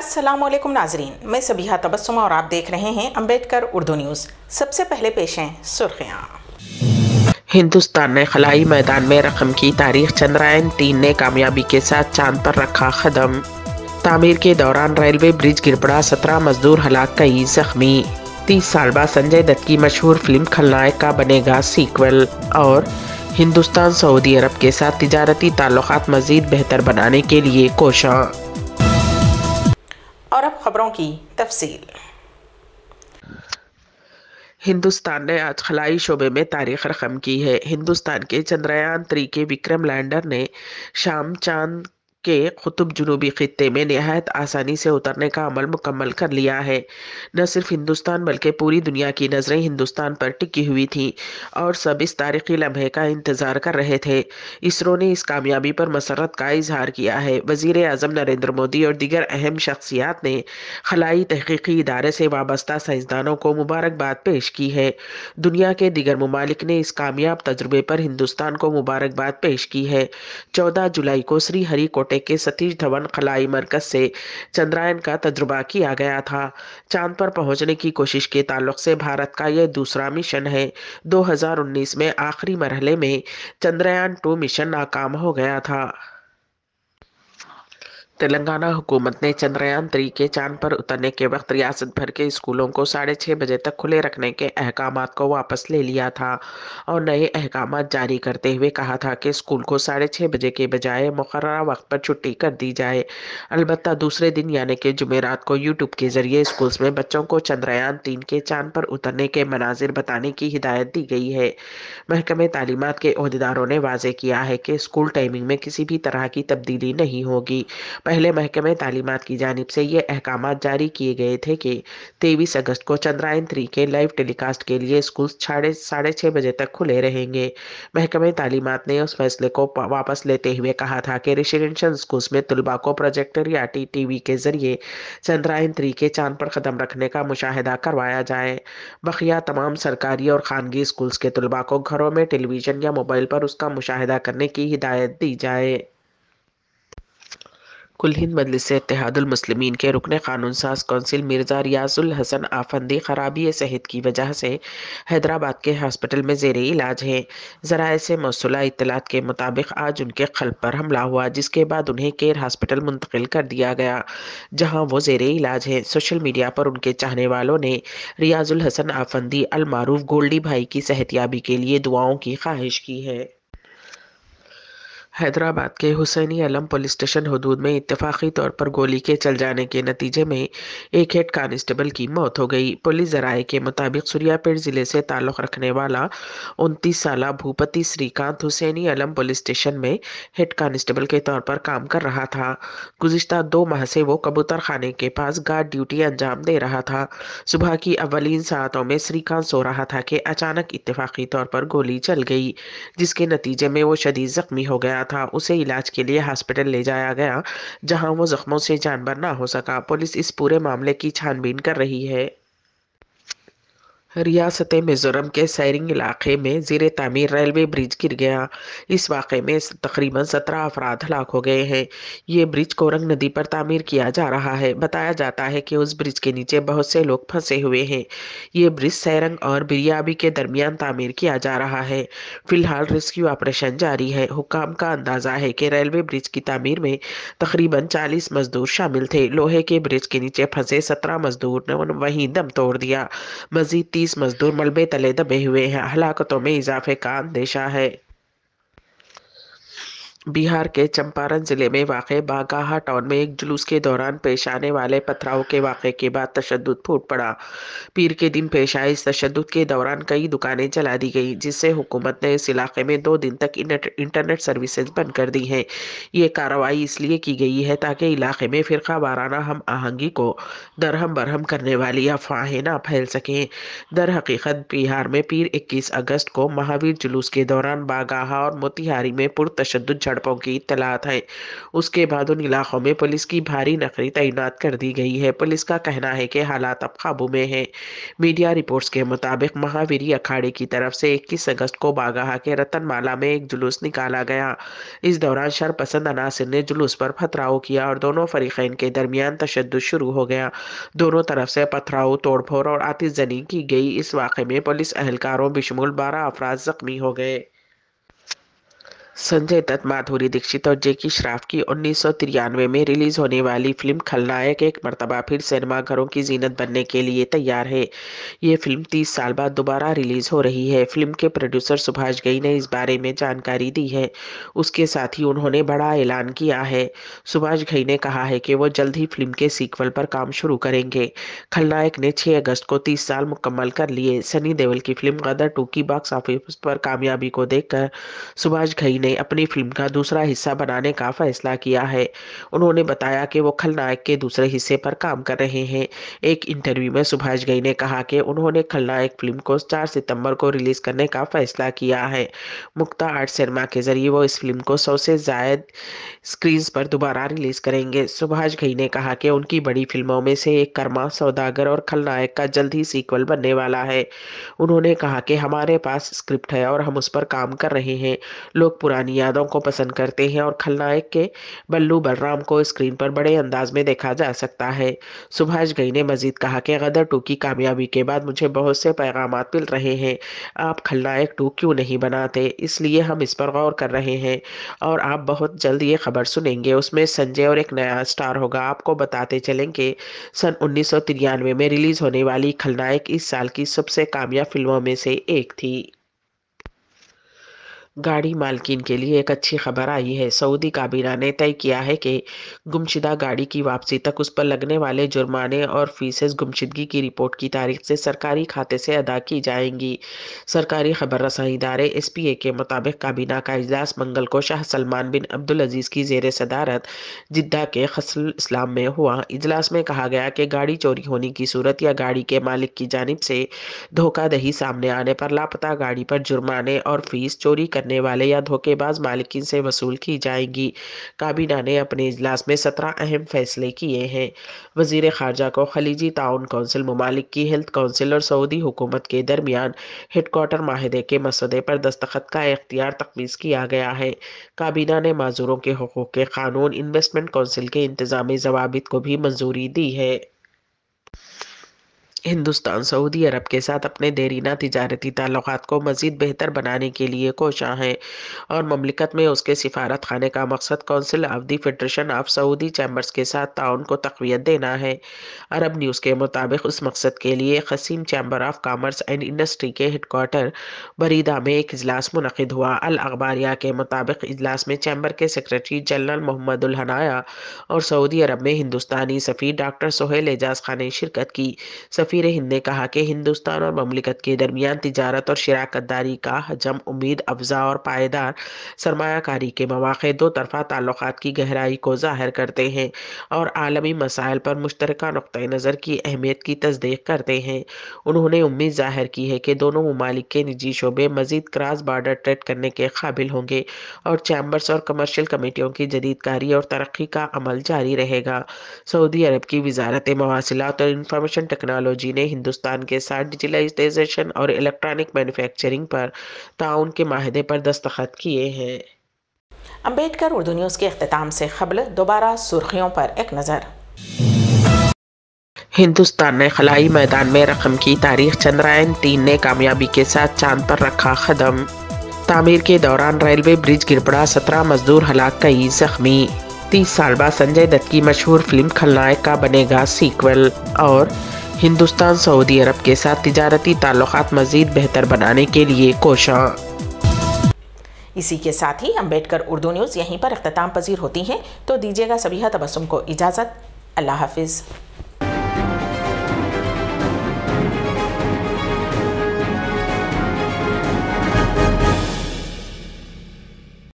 अस्सलाम वालेकुम नाजरीन मैं सबिहा तबस्सुम और आप देख रहे हैं अंबेडकर उर्दू न्यूज़ सबसे पहले पेश हैं सुर्खियाँ हिंदुस्तान ने खलाई मैदान में रकम की तारीख चंद्रायन तीन ने कामयाबी के साथ चांद पर रखा कदम तामीर के दौरान रेलवे ब्रिज गिर पड़ा सत्रह मजदूर हलाक कई जख्मी तीस साल बाद संजय दत्त की मशहूर फिल्म खलनायक का बनेगा सीक्वल और हिंदुस्तान सऊदी अरब के साथ तजारती ताल्लुकात मजीद बेहतर बनाने के लिए कोशा और अब खबरों की तफसील हिंदुस्तान ने आज खलाई शोबे में तारीख रकम की है हिंदुस्तान के चंद्रयान थ्री के विक्रम लैंडर ने शाम चांद के कुतुब जनूबी खत्े में नहायत आसानी से उतरने का अमल मुकम्मल कर लिया है न सिर्फ हिंदुस्तान बल्कि पूरी दुनिया की नज़रें हिंदुस्तान पर टिकी हुई थीं और सब इस तारीखी लम्हे का इंतज़ार कर रहे थे इसरो ने इस कामयाबी पर मसरत का इजहार किया है वज़ी अजम नरेंद्र मोदी और दीगर अहम शख्सियात ने खलाई तहकीकी इदारे से वाबस्ता साइंसदानों को मुबारकबाद पेश की है दुनिया के दिगर ममालिक ने इस कामयाब तजुर्बे पर हिंदुस्तान को मुबारकबाद पेश की है चौदह जुलाई को श्री हरी कोट कोटे के सतीश धवन खलाई मरकज से चंद्रायन का तजुर्बा किया गया था चांद पर पहुंचने की कोशिश के ताल्लुक से भारत का यह दूसरा मिशन है 2019 में आखिरी मरहले में चंद्रयान टू मिशन नाकाम हो गया था तेलंगाना हुकूमत ने चंद्रयान थ्री के चांद पर उतरने के वक्त रियासत भर के स्कूलों को साढ़े छः बजे तक खुले रखने के अहकाम को वापस ले लिया था और नए अहकाम जारी करते हुए कहा था कि स्कूल को साढ़े छः बजे के बजाय मुकर वक्त पर छुट्टी कर दी जाए अलबत् दूसरे दिन यानी कि जुमेरात को यूट्यूब के ज़रिए स्कूल्स में बच्चों को चंद्रयान तीन के चांद पर उतरने के मनाजिर बताने की हिदायत दी गई है महकमे तालीमत के अहदेदारों ने वाजे किया है कि स्कूल टाइमिंग में किसी भी तरह की तब्दीली नहीं होगी पहले महकमे तालीमत की जानब से ये अहकाम जारी किए गए थे कि तेईस अगस्त को चंद्रायन थ्री के लाइव टेलीकास्ट के लिए स्कूल साढ़े साढ़े छः बजे तक खुले रहेंगे महकमे तालीमत ने उस फैसले को वापस लेते हुए कहा था कि रेसिडेंशल स्कूल्स में तलबा को प्रोजेक्टर या टी टी वी के ज़रिए चंद्रायन थ्री के चांद पर कदम रखने का मुशाहिदा करवाया जाए बखिया तमाम सरकारी और ख़ानगी स्कूल्स के तलबा को घरों में टेलीविज़न या मोबाइल पर उसका मुशाहिदा करने की हिदायत दी जाए कुल हिंद मजलिस इतिहादमसलमिन के रुकन कानून साज कौंसिल मिर्ज़ा रियाजुल हसन आफंदी खराबी सेहत की वजह से हैदराबाद के हॉस्पिटल में जेर इलाज हैं ज़राए से मौसला इतलात के मुताबिक आज उनके खल पर हमला हुआ जिसके बाद उन्हें केयर हॉस्पिटल मुंतकिल कर दिया गया जहाँ वो जेर इलाज हैं सोशल मीडिया पर उनके चाहने वालों ने रियाजुल हसन आफंदी अलमारूफ गोल्डी भाई की सेहतियाबी के लिए दुआओं की ख्वाहिश की है हैदराबाद के हुसैनी आलम पुलिस स्टेशन हदूद में इतफाक़ी तौर पर गोली के चल जाने के नतीजे में एक हेड कांस्टेबल की मौत हो गई पुलिस जराए के मुताबिक सूर्यापेट ज़िले से ताल्लुक़ रखने वाला उनतीस साल भूपति श्रीकांत हुसैनी आलम पुलिस स्टेशन में हेड कांस्टेबल के तौर पर काम कर रहा था गुज्त दो माह से वो कबूतर खाने के पास गार्ड ड्यूटी अंजाम दे रहा था सुबह की अवलिन सातों में श्रीकांत सो रहा था कि अचानक इतफाक़ी तौर पर गोली चल गई जिसके नतीजे में वो शदीद ज़ख्मी हो गया गया था उसे इलाज के लिए हॉस्पिटल ले जाया गया जहां वो जख्मों से जानबर ना हो सका पुलिस इस पूरे मामले की छानबीन कर रही है रियासत मिज़ोरम के सैरिंग इलाके में जीर तमीर रेलवे ब्रिज गिर गया इस वाक़े में तकरीबन सत्रह अफराद हलाक हो गए हैं ये ब्रिज कोरंग नदी पर तामीर किया जा रहा है बताया जाता है कि उस ब्रिज के नीचे बहुत से लोग फंसे हुए हैं ये ब्रिज सैरंग और बिरियाबी के दरमियान तामीर किया जा रहा है फ़िलहाल रेस्क्यू ऑपरेशन जारी है हुकाम का अंदाज़ा है कि रेलवे ब्रिज की तमीर में तकरीबन चालीस मजदूर शामिल थे लोहे के ब्रिज के नीचे फंसे सत्रह मजदूर ने वहीं दम तोड़ दिया मजीद तीस मजदूर मलबे तले दबे हुए हैं हलाकतों में इजाफे का अंदेशा है बिहार के चंपारण जिले में वाक़ बागाहा टाउन में एक जुलूस के दौरान पेश आने वाले पथराव के वाक़े के बाद तशद फूट पड़ा पीर के दिन पेश आए इस तशद के दौरान कई दुकानें जला दी गई जिससे हुकूमत ने इस इलाके में दो दिन तक इंटरनेट सर्विसेज बंद कर दी हैं ये कार्रवाई इसलिए की गई है ताकि इलाके में फ़िरका वाराना हम आहंगी को दरहम बरहम करने वाली अफवाहें ना फैल सकें दर हकीकत बिहार में पीर इक्कीस अगस्त को महावीर जुलूस के दौरान बागाहा और मोतिहारी में पुरतशद झड़पों की इतलात है उसके बाद उन इलाकों में पुलिस की भारी नकली तैनात कर दी गई है पुलिस का कहना है कि हालात अब काबू में हैं मीडिया रिपोर्ट्स के मुताबिक महावीरी अखाड़े की तरफ से इक्कीस अगस्त को बागाहा के रतनमाला में एक जुलूस निकाला गया इस दौरान शरपसंद अनासर ने जुलूस पर पथराव किया और दोनों फरीकैन के दरमियान तशद शुरू हो गया दोनों तरफ से पथराव तोड़फोड़ और आतिशनी की गई इस वाक़े में पुलिस अहलकारों बिशमुल बारह अफराज जख्मी हो गए संजय दत्त माधुरी दीक्षित और जेकी श्राफ की उन्नीस में रिलीज होने वाली फिल्म खलनायक एक मरतबा फिर सिनेमाघरों की जीनत बनने के लिए तैयार है ये फिल्म 30 साल बाद दोबारा रिलीज हो रही है फिल्म के प्रोड्यूसर सुभाष गई ने इस बारे में जानकारी दी है उसके साथ ही उन्होंने बड़ा ऐलान किया है सुभाष घई ने कहा है कि वो जल्द ही फिल्म के सीक्वल पर काम शुरू करेंगे खलनायक ने छः अगस्त को तीस साल मुकम्मल कर लिए सनी देवल की फिल्म गदर टू की बॉक्स ऑफिस पर कामयाबी को देखकर सुभाष घई ने ने अपनी फिल्म का दूसरा हिस्सा बनाने का फैसला किया है उन्होंने बताया कि वो खलनायक के दूसरे हिस्से पर काम कर रहे हैं एक इंटरव्यू में सुभाष गई ने कहा कि उन्होंने खलनायक फिल्म को चार सितंबर को रिलीज़ करने का फैसला किया है मुक्ता आर्ट सिनेमा के जरिए वो इस फिल्म को सौ से जायद स्क्रीन पर दोबारा रिलीज़ करेंगे सुभाष घई ने कहा कि उनकी बड़ी फिल्मों में से एक कर्मा सौदागर और खलनायक का जल्द ही सीक्वल बनने वाला है उन्होंने कहा कि हमारे पास स्क्रिप्ट है और हम उस पर काम कर रहे हैं लोग पुरानी यादों को पसंद करते हैं और खलनायक के बल्लू बलराम को स्क्रीन पर बड़े अंदाज में देखा जा सकता है सुभाष गई ने मजीद कहा कि गदर टू की कामयाबी के बाद मुझे बहुत से पैगाम मिल रहे हैं आप खलनायक टू क्यों नहीं बनाते इसलिए हम इस पर गौर कर रहे हैं और आप बहुत जल्द ये खबर सुनेंगे उसमें संजय और एक नया स्टार होगा आपको बताते चलें कि सन उन्नीस में रिलीज़ होने वाली खलनायक इस साल की सबसे कामयाब फिल्मों में से एक थी गाड़ी मालकिन के लिए एक अच्छी खबर आई है सऊदी काबीना ने तय किया है कि गुमशुदा गाड़ी की वापसी तक उस पर लगने वाले जुर्माने और फीसेस गुमशुदगी की रिपोर्ट की तारीख से सरकारी खाते से अदा की जाएंगी सरकारी खबर रसाई इदारे एस पी ए के मुताबिक काबीना का अजलास मंगल को शाह सलमान बिन अब्दुल अजीज़ की जेर सदारत जिद्दा के खसल इस्लाम में हुआ इजलास में कहा गया कि गाड़ी चोरी होने की सूरत या गाड़ी के मालिक की जानब से धोखाधही सामने आने पर लापता गाड़ी पर जुर्माने और फीस चोरी करने करने वाले या धोखेबाज मालिकिन से वसूल की जाएंगी काबीना ने अपने इजलास में सत्रह अहम फैसले किए हैं वजीर खारजा को खलीजी ताउन कौंसिल ममालिक की हेल्थ काउंसिल और सऊदी हुकूमत के दरमियान हेडकोार्टर माहदे के मसदे पर दस्तखत का अख्तियार तकमीज़ किया गया है काबीना ने माजूरों के हकूक़ के कानून इन्वेस्टमेंट काउंसिल के इंतजामी जवाब को भी मंजूरी दी है हिंदुस्तान सऊदी अरब के साथ अपने देरीना तजारती ताल्लुक को मज़ीद बेहतर बनाने के लिए कोशा हैं और ममलिकत में उसके सिफारत खाने का मकसद council of the federation of Saudi chambers के साथ ताउन को तकवीत देना है अरब न्यूज़ के मुताबिक उस मकसद के लिए Qassim chamber of commerce and industry के हेडकोार्टर बरीदा में एक अजलास मनद हुआ अल अखबारिया के मुताबिक अजलास में चैम्बर के सेक्रेटरी जनरल मोहम्मद हनाया और सऊदी अरब में हिंदुस्तानी सफ़ी डॉक्टर सोहेल एजाज खान ने शिरकत की सफ़ीर हिंद ने कहा कि हिंदुस्तान और ममलिकत के दरमियान तजारत और शराकत दारी का हजम उम्मीद अफजा और पायदार सरमाकारी के मौाक़ दो तरफ़ा ताल्लुक की गहराई को ज़ाहिर करते हैं और आलमी मसाइल पर मुश्तरक नुक़ नज़र की अहमियत की तस्दीक करते हैं उन्होंने उम्मीद ज़ाहिर की है कि दोनों ममालिक के निजी शोबे मजीद क्रॉस बार्डर ट्रेड करने के काबिल होंगे और चैम्बर्स और कमर्शल कमेटियों की जदीदकारी और तरक्की का अमल जारी रहेगा सऊदी अरब की वजारत मवासिलत और इंफॉर्मेशन टेक्नोलॉजी टेक्नोलॉजी ने हिंदुस्तान के साथ डिजिटलाइजेशन और इलेक्ट्रॉनिक मैन्युफैक्चरिंग पर ताउन के माहदे पर दस्तखत किए हैं अम्बेडकर उर्दू न्यूज़ के अख्ताम से कबल दोबारा सुर्खियों पर एक नज़र हिंदुस्तान ने खलाई मैदान में रकम की तारीख चंद्रायन तीन ने कामयाबी के साथ चांद पर रखा कदम तामीर के दौरान रेलवे ब्रिज गिर पड़ा सत्रह मजदूर हलाक कई जख्मी तीस साल बाद संजय दत्त की मशहूर फिल्म खलनायक का बनेगा सीक्वल और हिंदुस्तान सऊदी अरब के साथ तजारती ताल्लुक मज़ीद बेहतर बनाने के लिए कोशां इसी के साथ ही अम्बेडकर उर्दू न्यूज़ यहीं पर अख्ताम पजीर होती हैं तो दीजिएगा सभी तबसम को इजाज़त अल्लाह हाफिज़